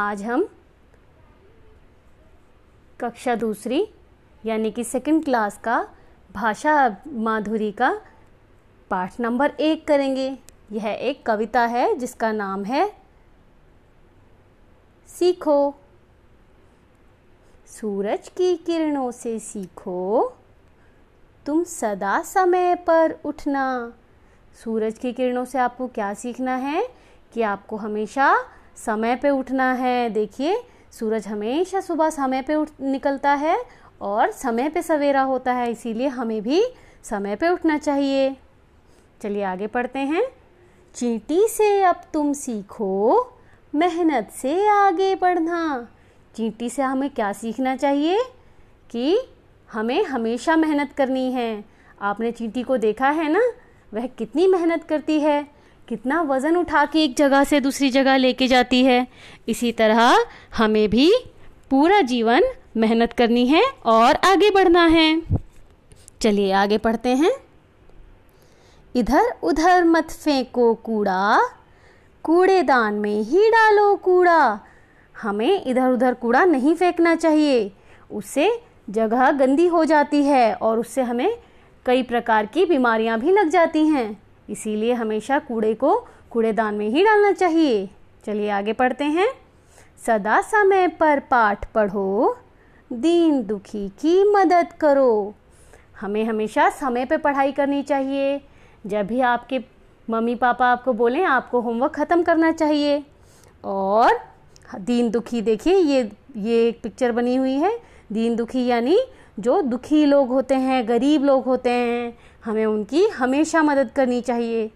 आज हम कक्षा दूसरी यानी कि सेकंड क्लास का भाषा माधुरी का पाठ नंबर एक करेंगे यह एक कविता है जिसका नाम है सीखो सूरज की किरणों से सीखो तुम सदा समय पर उठना सूरज की किरणों से आपको क्या सीखना है कि आपको हमेशा समय पे उठना है देखिए सूरज हमेशा सुबह समय पे उठ निकलता है और समय पे सवेरा होता है इसीलिए हमें भी समय पे उठना चाहिए चलिए आगे पढ़ते हैं चींटी से अब तुम सीखो मेहनत से आगे बढ़ना चींटी से हमें क्या सीखना चाहिए कि हमें हमेशा मेहनत करनी है आपने चींटी को देखा है ना वह कितनी मेहनत करती है कितना वज़न उठा के एक जगह से दूसरी जगह लेके जाती है इसी तरह हमें भी पूरा जीवन मेहनत करनी है और आगे बढ़ना है चलिए आगे पढ़ते हैं इधर उधर मत फेंको कूड़ा कूड़ेदान में ही डालो कूड़ा हमें इधर उधर कूड़ा नहीं फेंकना चाहिए उससे जगह गंदी हो जाती है और उससे हमें कई प्रकार की बीमारियां भी लग जाती हैं इसीलिए हमेशा कूड़े को कूड़ेदान में ही डालना चाहिए चलिए आगे पढ़ते हैं सदा समय पर पाठ पढ़ो दीन दुखी की मदद करो हमें हमेशा समय पर पढ़ाई करनी चाहिए जब भी आपके मम्मी पापा आपको बोलें आपको होमवर्क ख़त्म करना चाहिए और दीन दुखी देखिए ये ये एक पिक्चर बनी हुई है दीन दुखी यानी जो दुखी लोग होते हैं गरीब लोग होते हैं हमें उनकी हमेशा मदद करनी चाहिए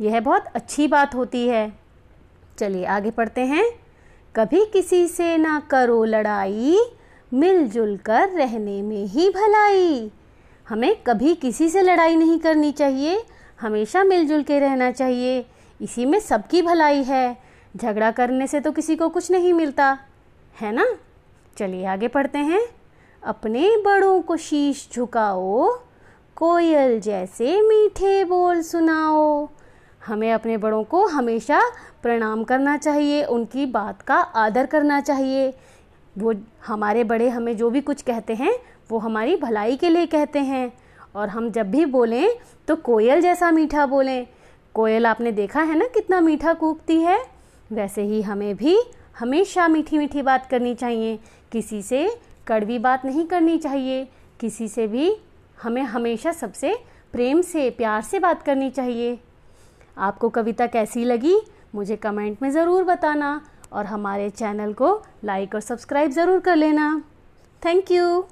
यह बहुत अच्छी बात होती है चलिए आगे पढ़ते हैं कभी किसी से ना करो लड़ाई मिलजुल कर रहने में ही भलाई हमें कभी किसी से लड़ाई नहीं करनी चाहिए हमेशा मिलजुल के रहना चाहिए इसी में सबकी भलाई है झगड़ा करने से तो किसी को कुछ नहीं मिलता है ना चलिए आगे पढ़ते हैं अपने बड़ों को शीश झुकाओ कोयल जैसे मीठे बोल सुनाओ हमें अपने बड़ों को हमेशा प्रणाम करना चाहिए उनकी बात का आदर करना चाहिए वो हमारे बड़े हमें जो भी कुछ कहते हैं वो हमारी भलाई के लिए कहते हैं और हम जब भी बोलें तो कोयल जैसा मीठा बोलें कोयल आपने देखा है ना कितना मीठा कूकती है वैसे ही हमें भी हमेशा मीठी मीठी बात करनी चाहिए किसी से कड़वी बात नहीं करनी चाहिए किसी से भी हमें हमेशा सबसे प्रेम से प्यार से बात करनी चाहिए आपको कविता कैसी लगी मुझे कमेंट में ज़रूर बताना और हमारे चैनल को लाइक और सब्सक्राइब ज़रूर कर लेना थैंक यू